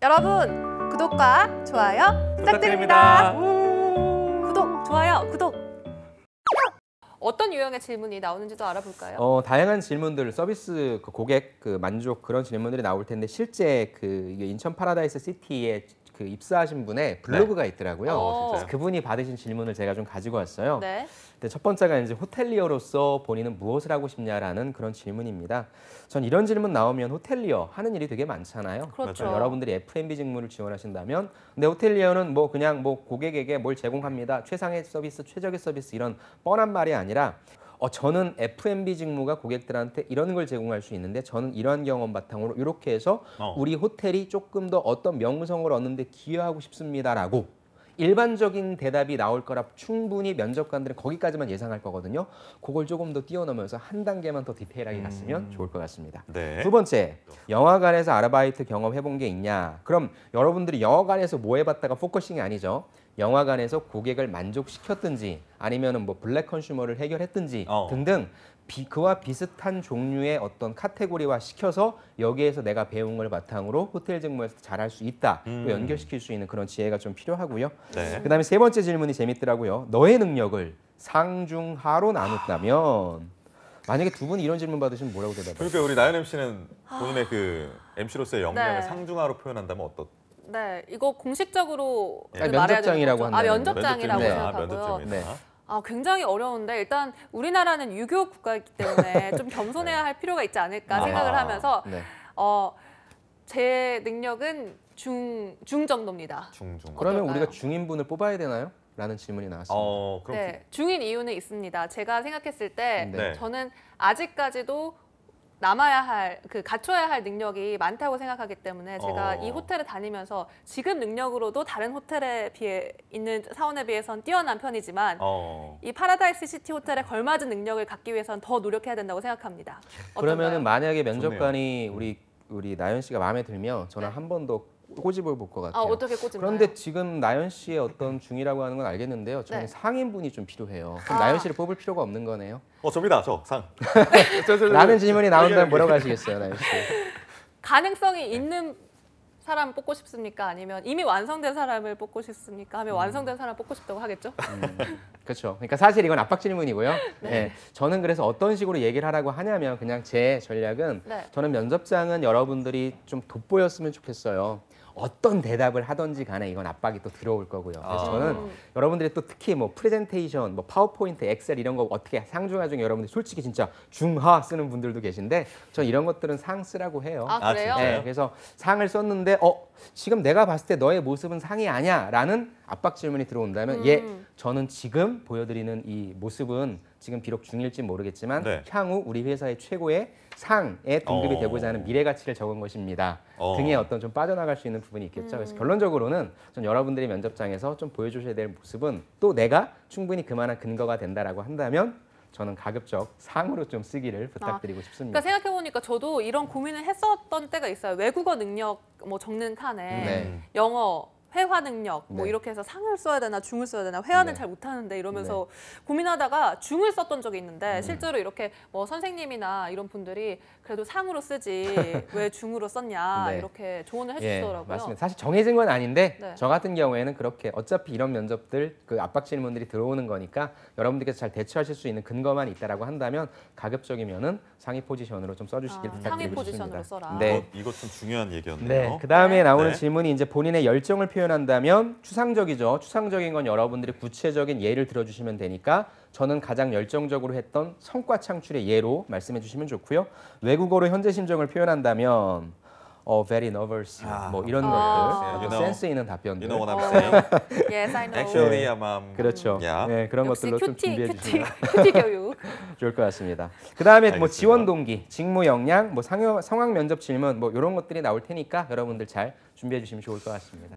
여러분 구독과 좋아요 부탁드립니다. 부탁드립니다. 구독, 좋아요, 구독. 어떤 유형의 질문이 나오는지도 알아볼까요? 어, 다양한 질문들, 서비스 그 고객 그 만족 그런 질문들이 나올 텐데 실제 그 이게 인천 파라다이스 시티의 그 입사하신 분의 블로그가 네. 있더라고요. 어, 그분이 받으신 질문을 제가 좀 가지고 왔어요. 네. 첫 번째가 이제 호텔리어로서 본인은 무엇을 하고 싶냐라는 그런 질문입니다. 전 이런 질문 나오면 호텔리어 하는 일이 되게 많잖아요. 그렇죠. 여러분들이 F&B 직무를 지원하신다면 근데 호텔리어는 뭐 그냥 뭐 고객에게 뭘 제공합니다. 최상의 서비스, 최적의 서비스 이런 뻔한 말이 아니라 어, 저는 F&B 직무가 고객들한테 이런 걸 제공할 수 있는데 저는 이러한 경험 바탕으로 이렇게 해서 어. 우리 호텔이 조금 더 어떤 명성을 얻는데 기여하고 싶습니다라고 일반적인 대답이 나올 거라 충분히 면접관들은 거기까지만 예상할 거거든요. 그걸 조금 더 뛰어넘어서 한 단계만 더 디테일하게 갔으면 음... 좋을 것 같습니다. 네. 두 번째, 영화관에서 아르바이트 경험 해본 게 있냐? 그럼 여러분들이 영화관에서 뭐 해봤다가 포커싱이 아니죠. 영화관에서 고객을 만족시켰든지 아니면뭐 블랙 컨슈머를 해결했든지 어. 등등 비, 그와 비슷한 종류의 어떤 카테고리화 시켜서 여기에서 내가 배운 걸 바탕으로 호텔 직무에서 잘할 수 있다. 음. 연결시킬 수 있는 그런 지혜가 좀 필요하고요. 네. 그다음에 세 번째 질문이 재밌더라고요. 너의 능력을 상중하로 나눴다면 만약에 두 분이 이런 질문 받으시면 뭐라고 대답하세요? 그러니까 우리 나연 MC는 본인의 아. 그 MC로서의 역량을 네. 상중하로 표현한다면 어떻 네, 이거 공식적으로 예. 네. 그말해 아, 면접장이라고 거죠. 아, 면접장이라고 면 생각하고요. 면 네. 아, 굉장히 어려운데 일단 우리나라는 유교 국가이기 때문에 좀 겸손해야 네. 할 필요가 있지 않을까 아. 생각을 하면서 네. 어, 제 능력은 중, 중 정도입니다. 중중. 그러면 우리가 중인분을 뽑아야 되나요? 라는 질문이 나왔습니다. 어, 네, 중인 이유는 있습니다. 제가 생각했을 때 네. 네. 저는 아직까지도 남아야 할, 그 갖춰야 할 능력이 많다고 생각하기 때문에 제가 어. 이 호텔을 다니면서 지금 능력으로도 다른 호텔에 비해 있는 사원에 비해선 뛰어난 편이지만 어. 이 파라다이스 시티 호텔에 걸맞은 능력을 갖기 위해선 더 노력해야 된다고 생각합니다. 그러면 만약에 면접관이 우리 우리 나연 씨가 마음에 들면 저는 네. 한번더 꼬집어 볼것 같아요. 아, 어떻게 꼬집나요? 그런데 지금 나연 씨의 어떤 중이라고 하는 건 알겠는데요. 저는 네. 상인분이 좀 필요해요. 그럼 아. 나연 씨를 뽑을 필요가 없는 거네요. 어, 접니다. 저 상. 라는 질문이 나온다면 뭐라고 하시겠어요, 나연 씨? 가능성이 있는 사람 뽑고 싶습니까? 아니면 이미 완성된 사람을 뽑고 싶습니까? 하면 음. 완성된 사람 뽑고 싶다고 하겠죠? 음. 그렇죠. 그러니까 사실 이건 압박 질문이고요. 네. 네. 저는 그래서 어떤 식으로 얘기를 하라고 하냐면 그냥 제 전략은 네. 저는 면접장은 여러분들이 좀 돋보였으면 좋겠어요. 어떤 대답을 하든지 간에 이건 압박이 또 들어올 거고요. 그래서 아. 저는 여러분들이 또 특히 뭐 프레젠테이션, 뭐 파워포인트, 엑셀 이런 거 어떻게 상중하 중에 여러분들 솔직히 진짜 중하 쓰는 분들도 계신데 저 이런 것들은 상 쓰라고 해요. 아, 아 그래요? 네, 그래서 상을 썼는데 어 지금 내가 봤을 때 너의 모습은 상이 아니야라는 압박 질문이 들어온다면 음. 예 저는 지금 보여드리는 이 모습은 지금 비록 중일진 모르겠지만 네. 향후 우리 회사의 최고의 상에 등급이 어. 되고자 하는 미래 가치를 적은 것입니다. 어. 등에 어떤 좀 빠져나갈 수 있는 부분이 있겠죠. 그래서 음. 결론적으로는 좀 여러분들이 면접장에서 좀 보여주셔야 될 모습은 또 내가 충분히 그만한 근거가 된다라고 한다면 저는 가급적 상으로 좀 쓰기를 아, 부탁드리고 싶습니다. 그러니까 생각해 보니까 저도 이런 고민을 했었던 때가 있어요. 외국어 능력 뭐 적는 칸에 네. 음. 영어 회화 능력 뭐 네. 이렇게 해서 상을 써야 되나 중을 써야 되나 회화는 네. 잘 못하는데 이러면서 네. 고민하다가 중을 썼던 적이 있는데 음. 실제로 이렇게 뭐 선생님이나 이런 분들이 그래도 상으로 쓰지 왜 중으로 썼냐 네. 이렇게 조언을 예, 해주시더라고요. 예, 맞습니다. 사실 정해진 건 아닌데 네. 저 같은 경우에는 그렇게 어차피 이런 면접들 그 압박 질문들이 들어오는 거니까 여러분들께서 잘 대처하실 수 있는 근거만 있다라고 한다면 가급적이면은 상위 포지션으로 좀 써주시길 아, 부탁드립니다 상위 포지션으로 써라. 네, 어, 이것 좀 중요한 얘기였네요. 네, 그 다음에 나오는 질문이 이제 본인의 열정을 표현한다면 추상적이죠. 추상적인 건 여러분들이 구체적인 예를 들어주시면 되니까 저는 가장 열정적으로 했던 성과 창출의 예로 말씀해 주시면 좋고요. 외국어로 현재 심정을 표현한다면 어, very nervous 아. 뭐 이런 아. 것들 you know, 센스 있는 답변들. You know what I'm 어. saying? yes, I know. Actually, I'm 네. um, 그렇죠. 음, yeah. 네, 그런 것들로 좀 준비해 주시면 교육 좋을 것 같습니다. 그 다음에 뭐 지원 동기, 직무 역량, 뭐 상여, 상황 면접 질문 뭐 이런 것들이 나올 테니까 여러분들 잘 준비해 주시면 좋을 것 같습니다.